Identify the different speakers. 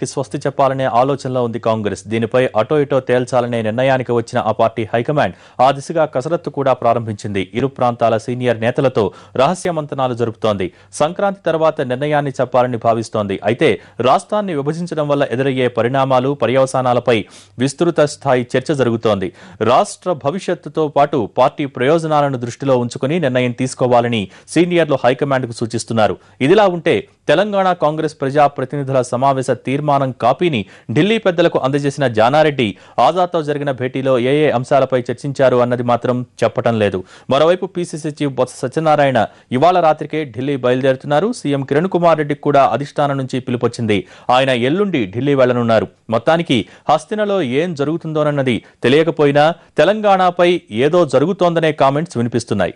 Speaker 1: కి స్వస్తి చెప్పాలనే ఆలోచనలో ఉంది కాంగ్రెస్ దీనిపై అటో ఇటో తేల్చాలనే నిర్ణయానికి వచ్చిన ఆ పార్టీ హైకమాండ్ ఆ దిశగా కసరత్తు కూడా ప్రారంభించింది ఇరు ప్రాంతాల సీనియర్ నేతలతో రహస్య మంతనాలు జరుపుతోంది సంక్రాంతి తర్వాత నిర్ణయాన్ని చెప్పాలని భావిస్తోంది అయితే రాష్ట్రాన్ని విభజించడం వల్ల ఎదురయ్యే పరిణామాలు పర్యవసానాలపై విస్తృత స్థాయి చర్చ జరుగుతోంది రాష్ట్ర భవిష్యత్తుతో పాటు పార్టీ ప్రయోజనాలను దృష్టిలో ఉంచుకుని నిర్ణయం తీసుకోవాలని సీనియర్లు హైకమాండ్కు సూచిస్తున్నారు ఇదిలా ఉంటే తెలంగాణ కాంగ్రెస్ ప్రజా ప్రతినిధుల సమావేశ తీర్మానం కాపీని ఢిల్లీ పెద్దలకు అందజేసిన జానారెడ్డి ఆజాద్తో జరిగిన భేటీలో ఏ ఏ అంశాలపై చర్చించారు అన్నది మాత్రం చెప్పటం లేదు మరోవైపు పీసీసీ చీఫ్ బొత్స సత్యనారాయణ ఇవాళ రాత్రికే ఢిల్లీ బయలుదేరుతున్నారు సీఎం కిరణ్ కుమార్ రెడ్డికి కూడా అధిష్టానం నుంచి పిలుపొచ్చింది ఆయన ఎల్లుండి ఢిల్లీ వెళ్లనున్నారు మొత్తానికి హస్తినలో ఏం జరుగుతుందోనన్నది తెలియకపోయినా తెలంగాణపై ఏదో జరుగుతోందనే కామెంట్స్ వినిపిస్తున్నాయి